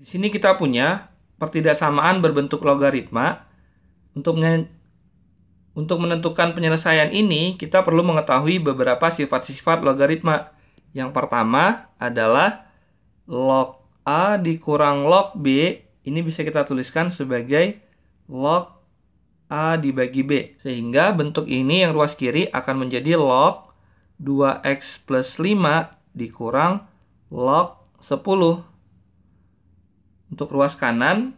Di sini kita punya pertidaksamaan berbentuk logaritma. Untuk untuk menentukan penyelesaian ini, kita perlu mengetahui beberapa sifat-sifat logaritma. Yang pertama adalah log A dikurang log B. Ini bisa kita tuliskan sebagai log A dibagi B. Sehingga bentuk ini yang ruas kiri akan menjadi log 2x plus 5 dikurang log 10. Untuk ruas kanan,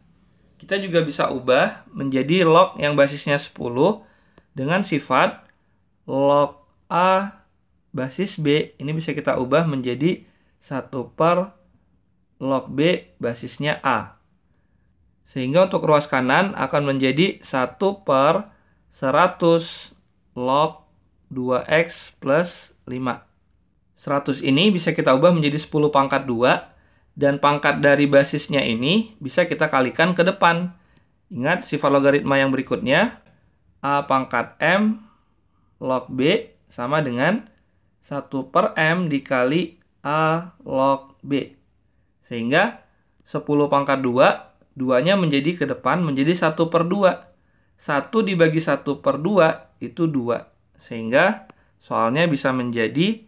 kita juga bisa ubah menjadi log yang basisnya 10 dengan sifat log A basis B. Ini bisa kita ubah menjadi 1 per log B basisnya A. Sehingga untuk ruas kanan akan menjadi 1 per 100 log 2x plus 5. 100 ini bisa kita ubah menjadi 10 pangkat 2 dan pangkat dari basisnya ini bisa kita kalikan ke depan. Ingat sifat logaritma yang berikutnya A pangkat M log B sama dengan 1 per M dikali A log B. Sehingga 10 pangkat 2, 2-nya menjadi ke depan menjadi 1 per 2. 1 dibagi 1 per 2 itu 2. Sehingga soalnya bisa menjadi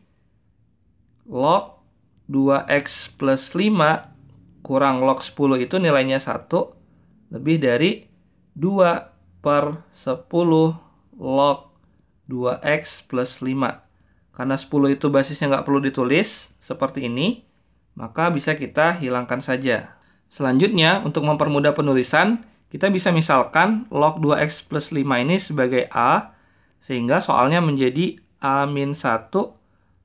log 2x plus 5 kurang log 10 itu nilainya 1 lebih dari 2 per 10 log 2x plus 5. Karena 10 itu basisnya nggak perlu ditulis seperti ini, maka bisa kita hilangkan saja. Selanjutnya, untuk mempermudah penulisan, kita bisa misalkan log 2x plus 5 ini sebagai A, sehingga soalnya menjadi A min 1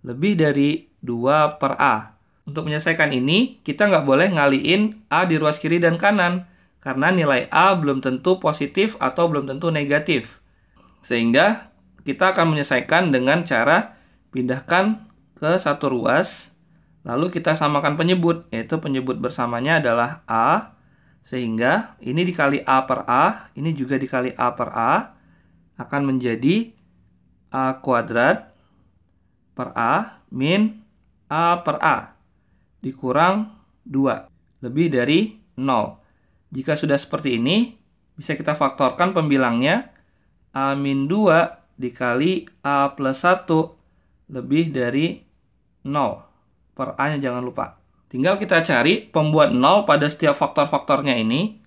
lebih dari 2 per A. Untuk menyelesaikan ini, kita nggak boleh ngaliin A di ruas kiri dan kanan, karena nilai A belum tentu positif atau belum tentu negatif. Sehingga kita akan menyelesaikan dengan cara pindahkan ke satu ruas, lalu kita samakan penyebut, yaitu penyebut bersamanya adalah A, sehingga ini dikali A per A, ini juga dikali A per A, akan menjadi A kuadrat per A min A per A dikurang 2 lebih dari 0. Jika sudah seperti ini, bisa kita faktorkan pembilangnya A min 2 dikali A plus 1 lebih dari 0. Per A-nya jangan lupa. Tinggal kita cari pembuat 0 pada setiap faktor-faktornya ini.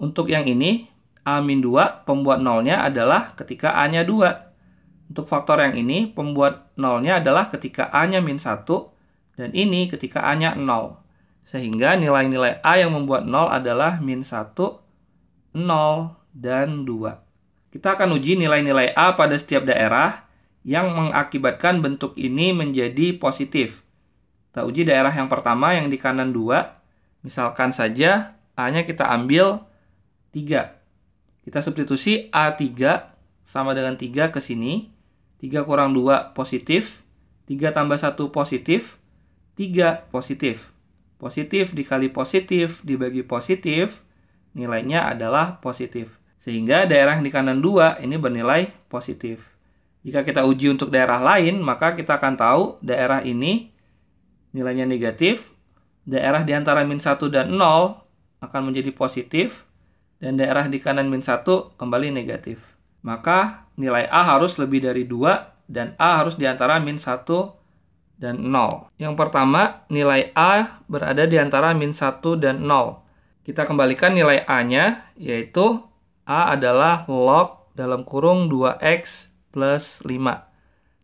Untuk yang ini, A min 2 pembuat 0-nya adalah ketika A-nya 2. Untuk faktor yang ini, pembuat nolnya adalah ketika A-nya min 1, dan ini ketika A-nya 0. Sehingga nilai-nilai A yang membuat nol adalah min 1, 0, dan 2. Kita akan uji nilai-nilai A pada setiap daerah yang mengakibatkan bentuk ini menjadi positif. Kita uji daerah yang pertama yang di kanan 2. Misalkan saja A-nya kita ambil 3. Kita substitusi A3 sama dengan 3 ke sini 3 kurang 2 positif, 3 tambah 1 positif, 3 positif. Positif dikali positif dibagi positif, nilainya adalah positif. Sehingga daerah yang di kanan 2 ini bernilai positif. Jika kita uji untuk daerah lain, maka kita akan tahu daerah ini nilainya negatif, daerah di antara min 1 dan 0 akan menjadi positif, dan daerah di kanan min 1 kembali negatif maka nilai A harus lebih dari 2 dan A harus di antara min 1 dan 0. Yang pertama, nilai A berada di antara min 1 dan 0. Kita kembalikan nilai A-nya, yaitu A adalah log dalam kurung 2x plus 5.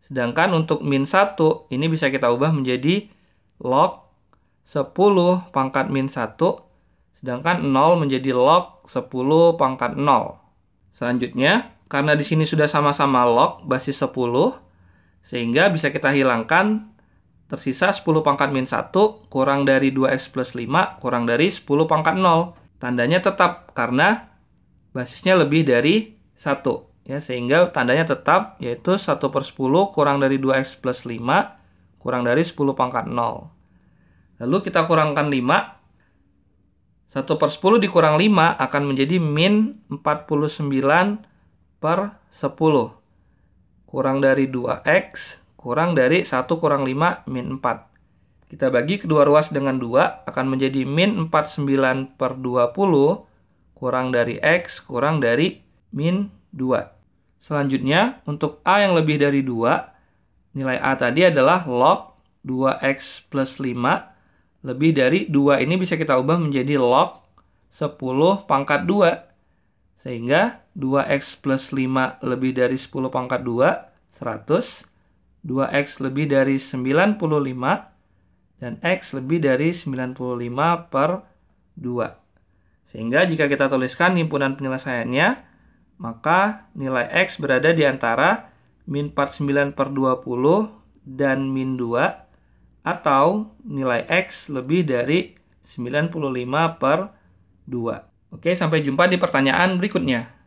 Sedangkan untuk min 1, ini bisa kita ubah menjadi log 10 pangkat min 1, sedangkan 0 menjadi log 10 pangkat 0. Selanjutnya, karena di sini sudah sama-sama log basis 10, sehingga bisa kita hilangkan tersisa 10 pangkat min 1 kurang dari 2x plus 5 kurang dari 10 pangkat 0. Tandanya tetap karena basisnya lebih dari 1. Ya, sehingga tandanya tetap yaitu 1 per 10 kurang dari 2x plus 5 kurang dari 10 pangkat 0. Lalu kita kurangkan 5, 1 per 10 dikurang 5 akan menjadi min 49 per 10 kurang dari 2x kurang dari 1 kurang 5 min 4. Kita bagi kedua ruas dengan 2 akan menjadi min 49 per 20 kurang dari x kurang dari min 2. Selanjutnya untuk a yang lebih dari 2 nilai a tadi adalah log 2x plus 5 lebih dari 2 ini bisa kita ubah menjadi log 10 pangkat 2 sehingga 2x plus 5 lebih dari 10 pangkat 2, 100. 2x lebih dari 95. Dan x lebih dari 95 per 2. Sehingga jika kita tuliskan himpunan penyelesaiannya, maka nilai x berada di antara min 49 per 20 dan min 2 atau nilai x lebih dari 95 per 2. Oke, sampai jumpa di pertanyaan berikutnya.